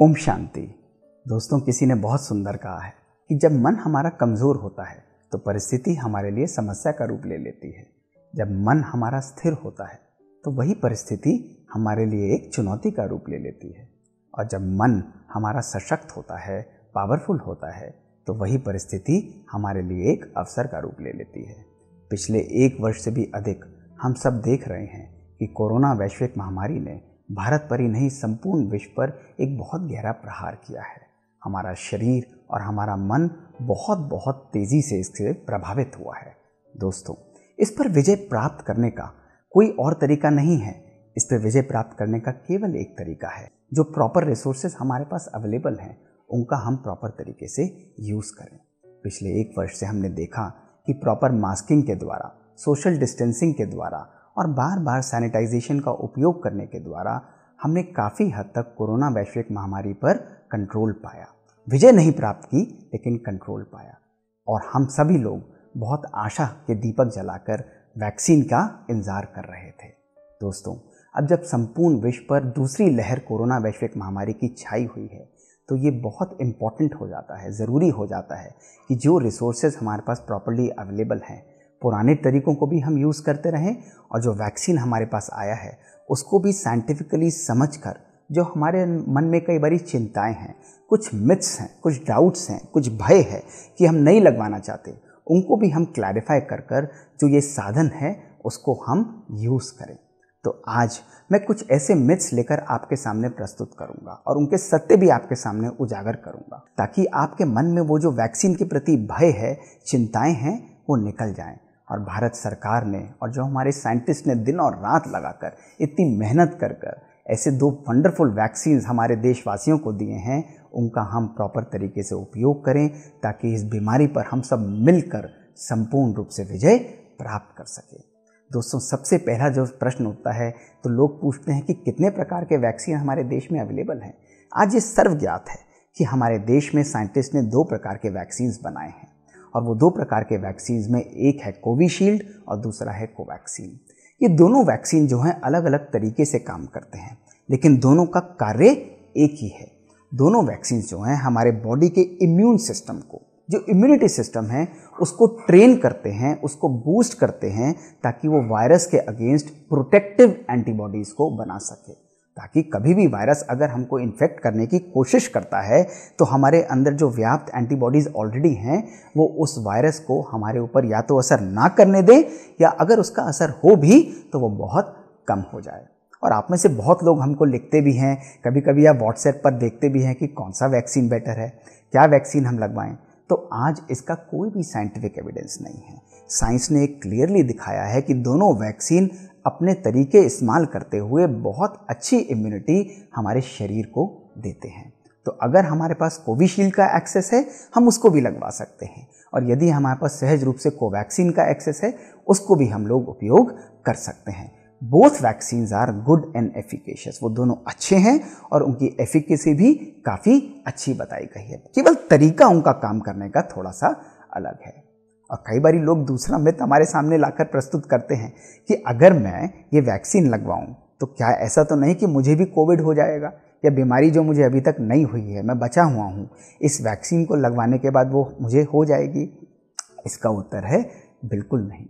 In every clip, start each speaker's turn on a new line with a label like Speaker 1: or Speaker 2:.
Speaker 1: ओम शांति दोस्तों किसी ने बहुत सुंदर कहा है कि जब मन हमारा कमज़ोर होता है तो परिस्थिति हमारे लिए समस्या का रूप ले लेती है जब मन हमारा स्थिर होता है तो वही परिस्थिति हमारे लिए एक चुनौती का रूप ले लेती है और जब मन हमारा सशक्त होता है पावरफुल होता है तो वही परिस्थिति हमारे लिए एक अवसर का रूप ले लेती है पिछले एक वर्ष से भी अधिक हम सब देख रहे हैं कि कोरोना वैश्विक महामारी ने भारत पर ही नहीं संपूर्ण विश्व पर एक बहुत गहरा प्रहार किया है हमारा शरीर और हमारा मन बहुत बहुत तेज़ी से इससे प्रभावित हुआ है दोस्तों इस पर विजय प्राप्त करने का कोई और तरीका नहीं है इस पर विजय प्राप्त करने का केवल एक तरीका है जो प्रॉपर रिसोर्सेज हमारे पास अवेलेबल हैं उनका हम प्रॉपर तरीके से यूज़ करें पिछले एक वर्ष से हमने देखा कि प्रॉपर मास्किंग के द्वारा सोशल डिस्टेंसिंग के द्वारा और बार बार सैनिटाइजेशन का उपयोग करने के द्वारा हमने काफ़ी हद तक कोरोना वैश्विक महामारी पर कंट्रोल पाया विजय नहीं प्राप्त की लेकिन कंट्रोल पाया और हम सभी लोग बहुत आशा के दीपक जलाकर वैक्सीन का इंतज़ार कर रहे थे दोस्तों अब जब संपूर्ण विश्व पर दूसरी लहर कोरोना वैश्विक महामारी की छाई हुई है तो ये बहुत इम्पॉर्टेंट हो जाता है ज़रूरी हो जाता है कि जो रिसोर्सेज हमारे पास प्रॉपरली अवेलेबल हैं पुराने तरीकों को भी हम यूज़ करते रहें और जो वैक्सीन हमारे पास आया है उसको भी साइंटिफिकली समझ कर जो हमारे मन में कई बारी चिंताएं हैं कुछ मिथ्स हैं कुछ डाउट्स हैं कुछ भय है कि हम नहीं लगवाना चाहते उनको भी हम क्लैरिफाई कर कर जो ये साधन है उसको हम यूज़ करें तो आज मैं कुछ ऐसे मिथ्स लेकर आपके सामने प्रस्तुत करूंगा और उनके सत्य भी आपके सामने उजागर करूंगा ताकि आपके मन में वो जो वैक्सीन के प्रति भय है चिंताएं हैं वो निकल जाएं और भारत सरकार ने और जो हमारे साइंटिस्ट ने दिन और रात लगाकर इतनी मेहनत कर कर ऐसे दो वंडरफुल वैक्सीन्स हमारे देशवासियों को दिए हैं उनका हम प्रॉपर तरीके से उपयोग करें ताकि इस बीमारी पर हम सब मिलकर संपूर्ण रूप से विजय प्राप्त कर सकें दोस्तों सबसे पहला जो प्रश्न उठता है तो लोग पूछते हैं कि कितने प्रकार के वैक्सीन हमारे देश में अवेलेबल हैं आज ये सर्वज्ञात है कि हमारे देश में साइंटिस्ट ने दो प्रकार के वैक्सीन्स बनाए हैं और वो दो प्रकार के वैक्सीन में एक है कोविशील्ड और दूसरा है कोवैक्सीन ये दोनों वैक्सीन जो हैं अलग अलग तरीके से काम करते हैं लेकिन दोनों का कार्य एक ही है दोनों वैक्सीन जो हैं हमारे बॉडी के इम्यून सिस्टम को जो इम्यूनिटी सिस्टम है उसको ट्रेन करते हैं उसको बूस्ट करते हैं ताकि वो वायरस के अगेंस्ट प्रोटेक्टिव एंटीबॉडीज़ को बना सके ताकि कभी भी वायरस अगर हमको इन्फेक्ट करने की कोशिश करता है तो हमारे अंदर जो व्याप्त एंटीबॉडीज़ ऑलरेडी हैं वो उस वायरस को हमारे ऊपर या तो असर ना करने दें या अगर उसका असर हो भी तो वो बहुत कम हो जाए और आप में से बहुत लोग हमको लिखते भी हैं कभी कभी आप व्हाट्सएप पर देखते भी हैं कि कौन सा वैक्सीन बेटर है क्या वैक्सीन हम लगवाएं तो आज इसका कोई भी साइंटिफिक एविडेंस नहीं है साइंस ने क्लियरली दिखाया है कि दोनों वैक्सीन अपने तरीके इस्तेमाल करते हुए बहुत अच्छी इम्यूनिटी हमारे शरीर को देते हैं तो अगर हमारे पास कोविशील्ड का एक्सेस है हम उसको भी लगवा सकते हैं और यदि हमारे पास सहज रूप से कोवैक्सीन का एक्सेस है उसको भी हम लोग उपयोग कर सकते हैं both vaccines are good and efficacious वो दोनों अच्छे हैं और उनकी एफिकेसी भी काफ़ी अच्छी बताई गई है केवल तरीका उनका काम करने का थोड़ा सा अलग है और कई बार लोग दूसरा मृत हमारे सामने लाकर प्रस्तुत करते हैं कि अगर मैं ये वैक्सीन लगवाऊँ तो क्या ऐसा तो नहीं कि मुझे भी कोविड हो जाएगा या बीमारी जो मुझे अभी तक नहीं हुई है मैं बचा हुआ हूँ इस वैक्सीन को लगवाने के बाद वो मुझे हो जाएगी इसका उत्तर है बिल्कुल नहीं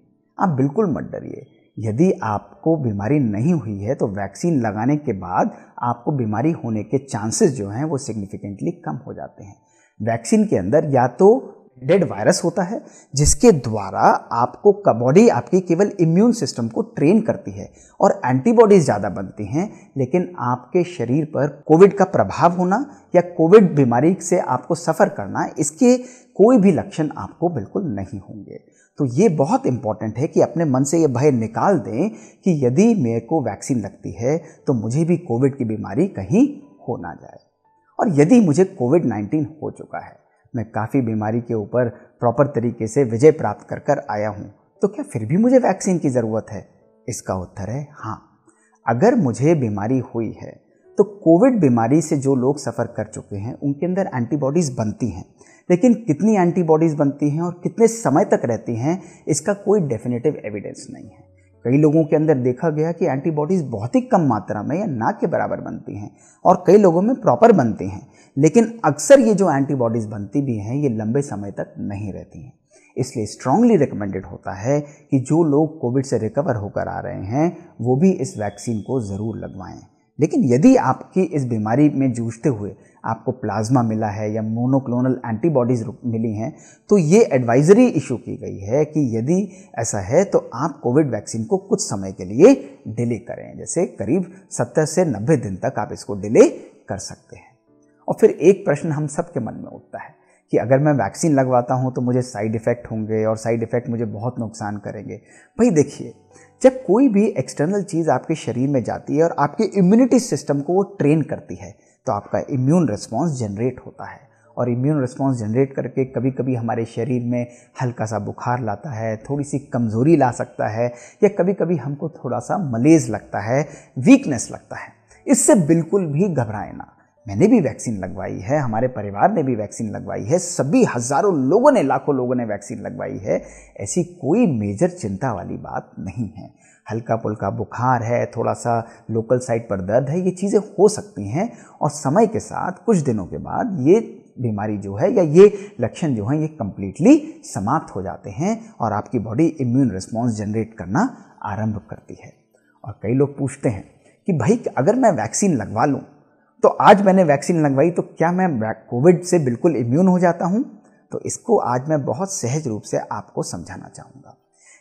Speaker 1: आप बिल्कुल मत डरिए यदि आपको बीमारी नहीं हुई है तो वैक्सीन लगाने के बाद आपको बीमारी होने के चांसेस जो हैं वो सिग्निफिकेंटली कम हो जाते हैं वैक्सीन के अंदर या तो डेड वायरस होता है जिसके द्वारा आपको बॉडी आपकी केवल इम्यून सिस्टम को ट्रेन करती है और एंटीबॉडीज़ ज़्यादा बनती हैं लेकिन आपके शरीर पर कोविड का प्रभाव होना या कोविड बीमारी से आपको सफ़र करना इसके कोई भी लक्षण आपको बिल्कुल नहीं होंगे तो ये बहुत इम्पॉर्टेंट है कि अपने मन से ये भय निकाल दें कि यदि मेरे को वैक्सीन लगती है तो मुझे भी कोविड की बीमारी कहीं हो ना जाए और यदि मुझे कोविड नाइन्टीन हो चुका है मैं काफ़ी बीमारी के ऊपर प्रॉपर तरीके से विजय प्राप्त कर कर आया हूँ तो क्या फिर भी मुझे वैक्सीन की ज़रूरत है इसका उत्तर है हाँ अगर मुझे बीमारी हुई है तो कोविड बीमारी से जो लोग सफ़र कर चुके हैं उनके अंदर एंटीबॉडीज़ बनती हैं लेकिन कितनी एंटीबॉडीज़ बनती हैं और कितने समय तक रहती हैं इसका कोई डेफिनेटिव एविडेंस नहीं है कई लोगों के अंदर देखा गया कि एंटीबॉडीज़ बहुत ही कम मात्रा में या ना के बराबर बनती हैं और कई लोगों में प्रॉपर बनती हैं लेकिन अक्सर ये जो एंटीबॉडीज़ बनती भी हैं ये लंबे समय तक नहीं रहती हैं इसलिए स्ट्रांगली रिकमेंडेड होता है कि जो लोग कोविड से रिकवर होकर आ रहे हैं वो भी इस वैक्सीन को ज़रूर लगवाएं लेकिन यदि आपकी इस बीमारी में जूझते हुए आपको प्लाज्मा मिला है या मोनोक्लोनल एंटीबॉडीज़ मिली हैं तो ये एडवाइजरी इशू की गई है कि यदि ऐसा है तो आप कोविड वैक्सीन को कुछ समय के लिए डिले करें जैसे करीब सत्तर से नब्बे दिन तक आप इसको डिले कर सकते हैं और फिर एक प्रश्न हम सब के मन में उठता है कि अगर मैं वैक्सीन लगवाता हूँ तो मुझे साइड इफ़ेक्ट होंगे और साइड इफ़ेक्ट मुझे बहुत नुकसान करेंगे भाई देखिए जब कोई भी एक्सटर्नल चीज़ आपके शरीर में जाती है और आपके इम्यूनिटी सिस्टम को वो ट्रेन करती है तो आपका इम्यून रिस्पॉन्स जनरेट होता है और इम्यून रिस्पॉन्स जनरेट करके कभी कभी हमारे शरीर में हल्का सा बुखार लाता है थोड़ी सी कमज़ोरी ला सकता है या कभी कभी हमको थोड़ा सा मलेज लगता है वीकनेस लगता है इससे बिल्कुल भी घबराए ना मैंने भी वैक्सीन लगवाई है हमारे परिवार ने भी वैक्सीन लगवाई है सभी हज़ारों लोगों ने लाखों लोगों ने वैक्सीन लगवाई है ऐसी कोई मेजर चिंता वाली बात नहीं है हल्का पुल्का बुखार है थोड़ा सा लोकल साइड पर दर्द है ये चीज़ें हो सकती हैं और समय के साथ कुछ दिनों के बाद ये बीमारी जो है या ये लक्षण जो हैं ये कम्प्लीटली समाप्त हो जाते हैं और आपकी बॉडी इम्यून रिस्पॉन्स जनरेट करना आरंभ करती है और कई लोग पूछते हैं कि भाई अगर मैं वैक्सीन लगवा लूँ तो आज मैंने वैक्सीन लगवाई तो क्या मैं कोविड से बिल्कुल इम्यून हो जाता हूँ तो इसको आज मैं बहुत सहज रूप से आपको समझाना चाहूँगा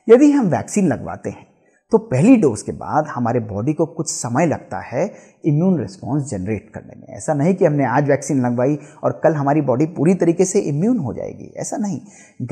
Speaker 1: यदि हम वैक्सीन लगवाते हैं तो पहली डोज के बाद हमारे बॉडी को कुछ समय लगता है इम्यून रिस्पॉन्स जनरेट करने में ऐसा नहीं कि हमने आज वैक्सीन लगवाई और कल हमारी बॉडी पूरी तरीके से इम्यून हो जाएगी ऐसा नहीं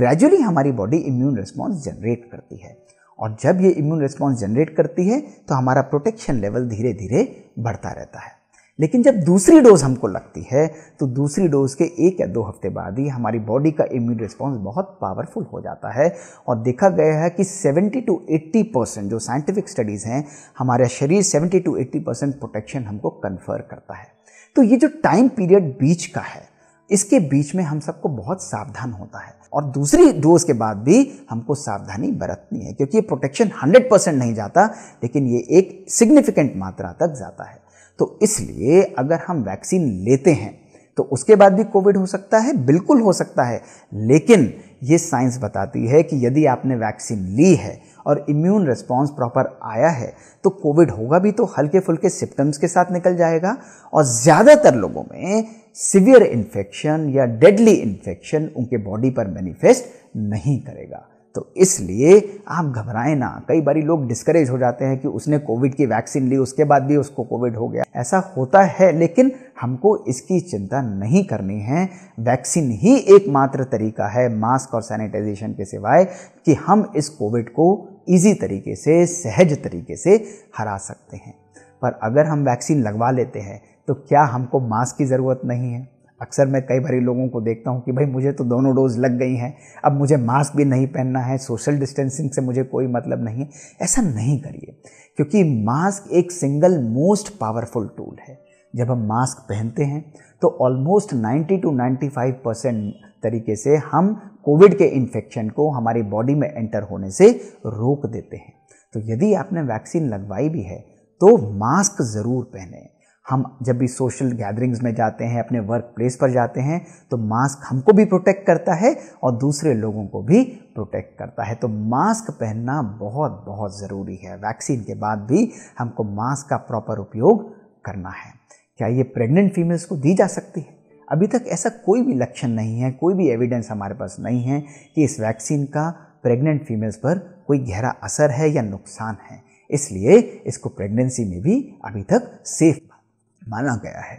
Speaker 1: ग्रेजुअली हमारी बॉडी इम्यून रिस्पॉन्स जनरेट करती है और जब ये इम्यून रिस्पॉन्स जनरेट करती है तो हमारा प्रोटेक्शन लेवल धीरे धीरे बढ़ता रहता है लेकिन जब दूसरी डोज हमको लगती है तो दूसरी डोज के एक या दो हफ्ते बाद ही हमारी बॉडी का इम्यून रिस्पॉन्स बहुत पावरफुल हो जाता है और देखा गया है कि 70 टू 80 परसेंट जो साइंटिफिक स्टडीज़ हैं हमारा शरीर 70 टू 80 परसेंट प्रोटेक्शन हमको कन्फर करता है तो ये जो टाइम पीरियड बीच का है इसके बीच में हम सबको बहुत सावधान होता है और दूसरी डोज के बाद भी हमको सावधानी बरतनी है क्योंकि ये प्रोटेक्शन 100 परसेंट नहीं जाता लेकिन ये एक सिग्निफिकेंट मात्रा तक जाता है तो इसलिए अगर हम वैक्सीन लेते हैं तो उसके बाद भी कोविड हो सकता है बिल्कुल हो सकता है लेकिन ये साइंस बताती है कि यदि आपने वैक्सीन ली है और इम्यून रिस्पॉन्स प्रॉपर आया है तो कोविड होगा भी तो हल्के फुल्के सिम्टम्स के साथ निकल जाएगा और ज़्यादातर लोगों में सिवियर इन्फेक्शन या डेडली इन्फेक्शन उनके बॉडी पर मैनिफेस्ट नहीं करेगा तो इसलिए आप घबराएं ना कई बार लोग डिस्करेज हो जाते हैं कि उसने कोविड की वैक्सीन ली उसके बाद भी उसको कोविड हो गया ऐसा होता है लेकिन हमको इसकी चिंता नहीं करनी है वैक्सीन ही एकमात्र तरीका है मास्क और सैनिटाइजेशन के सिवाय कि हम इस कोविड को ईजी तरीके से सहज तरीके से हरा सकते हैं पर अगर हम वैक्सीन लगवा लेते हैं तो क्या हमको मास्क की ज़रूरत नहीं है अक्सर मैं कई बार लोगों को देखता हूँ कि भाई मुझे तो दोनों डोज लग गई हैं अब मुझे मास्क भी नहीं पहनना है सोशल डिस्टेंसिंग से मुझे कोई मतलब नहीं है ऐसा नहीं करिए क्योंकि मास्क एक सिंगल मोस्ट पावरफुल टूल है जब हम मास्क पहनते हैं तो ऑलमोस्ट 90 टू 95 परसेंट तरीके से हम कोविड के इन्फेक्शन को हमारी बॉडी में एंटर होने से रोक देते हैं तो यदि आपने वैक्सीन लगवाई भी है तो मास्क ज़रूर पहने हम जब भी सोशल गैदरिंग्स में जाते हैं अपने वर्क प्लेस पर जाते हैं तो मास्क हमको भी प्रोटेक्ट करता है और दूसरे लोगों को भी प्रोटेक्ट करता है तो मास्क पहनना बहुत बहुत ज़रूरी है वैक्सीन के बाद भी हमको मास्क का प्रॉपर उपयोग करना है क्या ये प्रेग्नेंट फीमेल्स को दी जा सकती है अभी तक ऐसा कोई भी लक्षण नहीं है कोई भी एविडेंस हमारे पास नहीं है कि इस वैक्सीन का प्रेग्नेंट फीमेल्स पर कोई गहरा असर है या नुकसान है इसलिए इसको प्रेगनेंसी में भी अभी तक सेफ माना गया है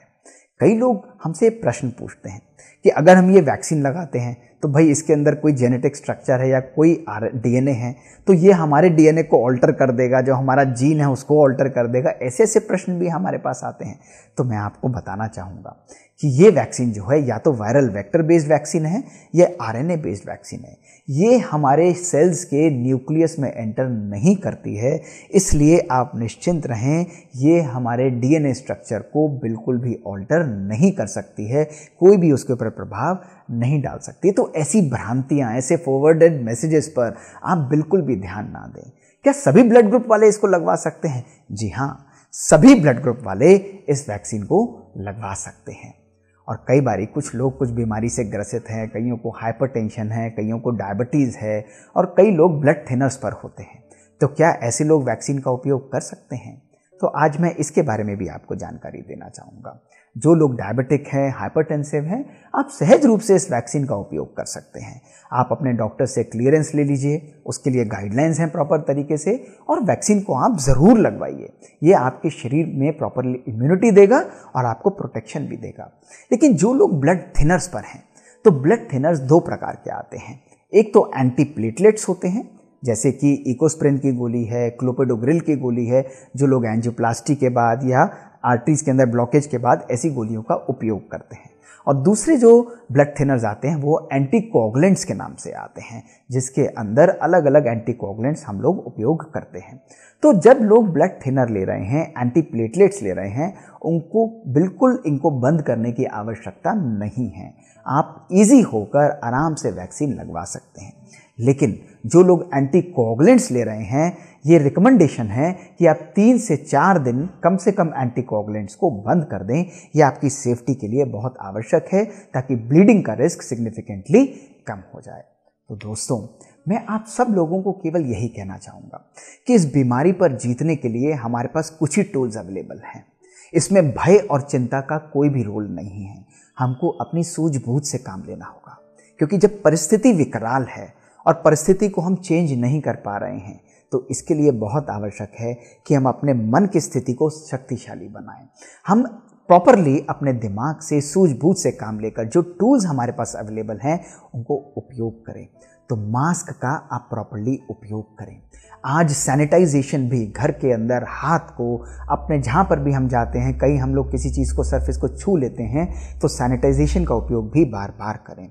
Speaker 1: कई लोग हमसे प्रश्न पूछते हैं कि अगर हम ये वैक्सीन लगाते हैं तो भाई इसके अंदर कोई जेनेटिक स्ट्रक्चर है या कोई आर डीएनए है तो ये हमारे डीएनए को ऑल्टर कर देगा जो हमारा जीन है उसको ऑल्टर कर देगा ऐसे ऐसे प्रश्न भी हमारे पास आते हैं तो मैं आपको बताना चाहूँगा कि ये वैक्सीन जो है या तो वायरल वेक्टर बेस्ड वैक्सीन है या आर बेस्ड वैक्सीन है ये हमारे सेल्स के न्यूक्लियस में एंटर नहीं करती है इसलिए आप निश्चिंत रहें ये हमारे डीएनए स्ट्रक्चर को बिल्कुल भी ऑल्टर नहीं कर सकती है कोई भी उसके ऊपर प्रभाव नहीं डाल सकती तो ऐसी भ्रांतियाँ ऐसे फॉरवर्डेड मैसेजेस पर आप बिल्कुल भी ध्यान ना दें क्या सभी ब्लड ग्रुप वाले इसको लगवा सकते हैं जी हाँ सभी ब्लड ग्रुप वाले इस वैक्सीन को लगवा सकते हैं और कई बार कुछ लोग कुछ बीमारी से ग्रसित हैं कईयों को हाइपर है कईयों को डायबिटीज़ है और कई लोग ब्लड थिनर्स पर होते हैं तो क्या ऐसे लोग वैक्सीन का उपयोग कर सकते हैं तो आज मैं इसके बारे में भी आपको जानकारी देना चाहूँगा जो लोग डायबिटिक हैं हाइपरटेंसिव हैं आप सहज रूप से इस वैक्सीन का उपयोग कर सकते हैं आप अपने डॉक्टर से क्लियरेंस ले लीजिए उसके लिए गाइडलाइंस हैं प्रॉपर तरीके से और वैक्सीन को आप ज़रूर लगवाइए ये आपके शरीर में प्रॉपरली इम्यूनिटी देगा और आपको प्रोटेक्शन भी देगा लेकिन जो लोग ब्लड थिनर्स पर हैं तो ब्लड थिनर्स दो प्रकार के आते हैं एक तो एंटी प्लेटलेट्स होते हैं जैसे कि इकोस्प्रिन की गोली है क्लोपेडोग्रिल की गोली है जो लोग एंजियोप्लास्टी के बाद या आर्टरीज के अंदर ब्लॉकेज के बाद ऐसी गोलियों का उपयोग करते हैं और दूसरे जो ब्लड थिनर्स आते हैं वो एंटी कोगलेंट्स के नाम से आते हैं जिसके अंदर अलग अलग एंटीकोगुलेंट्स हम लोग उपयोग करते हैं तो जब लोग ब्लड थिनर ले रहे हैं एंटी प्लेटलेट्स ले रहे हैं उनको बिल्कुल इनको बंद करने की आवश्यकता नहीं है आप इजी होकर आराम से वैक्सीन लगवा सकते हैं लेकिन जो लोग एंटी कोगुलेंट्स ले रहे हैं ये रिकमेंडेशन है कि आप तीन से चार दिन कम से कम एंटी कोगुलेंट्स को बंद कर दें यह आपकी सेफ्टी के लिए बहुत आवश्यक है ताकि ब्लीडिंग का रिस्क सिग्निफिकेंटली कम हो जाए तो दोस्तों मैं आप सब लोगों को केवल यही कहना चाहूँगा कि इस बीमारी पर जीतने के लिए हमारे पास कुछ ही टूल्स अवेलेबल हैं इसमें भय और चिंता का कोई भी रोल नहीं है हमको अपनी सूझबूझ से काम लेना होगा क्योंकि जब परिस्थिति विकराल है और परिस्थिति को हम चेंज नहीं कर पा रहे हैं तो इसके लिए बहुत आवश्यक है कि हम अपने मन की स्थिति को शक्तिशाली बनाएं हम प्रॉपरली अपने दिमाग से सूझबूझ से काम लेकर जो टूल्स हमारे पास अवेलेबल हैं उनको उपयोग करें तो मास्क का आप प्रॉपरली उपयोग करें आज सैनिटाइजेशन भी घर के अंदर हाथ को अपने जहाँ पर भी हम जाते हैं कई हम लोग किसी चीज़ को सरफेस को छू लेते हैं तो सैनिटाइजेशन का उपयोग भी बार बार करें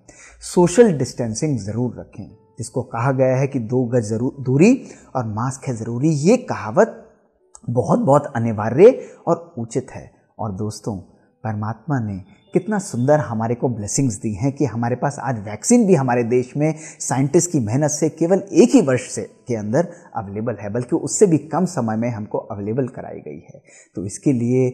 Speaker 1: सोशल डिस्टेंसिंग ज़रूर रखें जिसको कहा गया है कि दो गज जरूर दूरी और मास्क है ज़रूरी ये कहावत बहुत बहुत अनिवार्य और उचित है और दोस्तों परमात्मा ने कितना सुंदर हमारे को ब्लेसिंग्स दी हैं कि हमारे पास आज वैक्सीन भी हमारे देश में साइंटिस्ट की मेहनत से केवल एक ही वर्ष से के अंदर अवेलेबल है बल्कि उससे भी कम समय में हमको अवेलेबल कराई गई है तो इसके लिए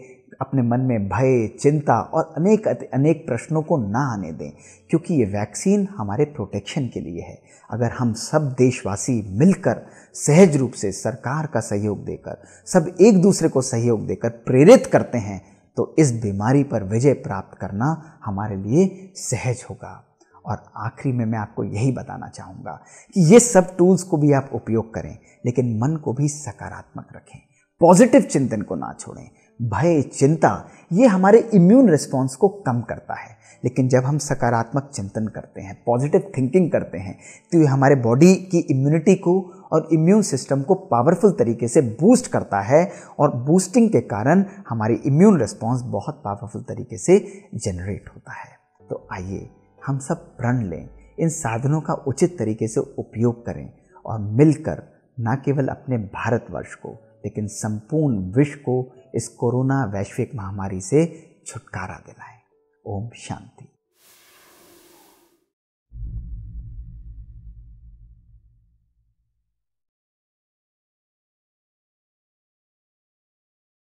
Speaker 1: अपने मन में भय चिंता और अनेक अनेक प्रश्नों को ना आने दें क्योंकि ये वैक्सीन हमारे प्रोटेक्शन के लिए है अगर हम सब देशवासी मिलकर सहज रूप से सरकार का सहयोग देकर सब एक दूसरे को सहयोग देकर प्रेरित करते हैं तो इस बीमारी पर विजय प्राप्त करना हमारे लिए सहज होगा और आखिरी में मैं आपको यही बताना चाहूँगा कि ये सब टूल्स को भी आप उपयोग करें लेकिन मन को भी सकारात्मक रखें पॉजिटिव चिंतन को ना छोड़ें भय चिंता ये हमारे इम्यून रिस्पॉन्स को कम करता है लेकिन जब हम सकारात्मक चिंतन करते हैं पॉजिटिव थिंकिंग करते हैं तो ये हमारे बॉडी की इम्यूनिटी को और इम्यून सिस्टम को पावरफुल तरीके से बूस्ट करता है और बूस्टिंग के कारण हमारी इम्यून रिस्पॉन्स बहुत पावरफुल तरीके से जनरेट होता है तो आइए हम सब प्रण लें इन साधनों का उचित तरीके से उपयोग करें और मिलकर न केवल अपने भारतवर्ष को लेकिन संपूर्ण विश्व को इस कोरोना वैश्विक महामारी से छुटकारा दिलाएं ओम शांति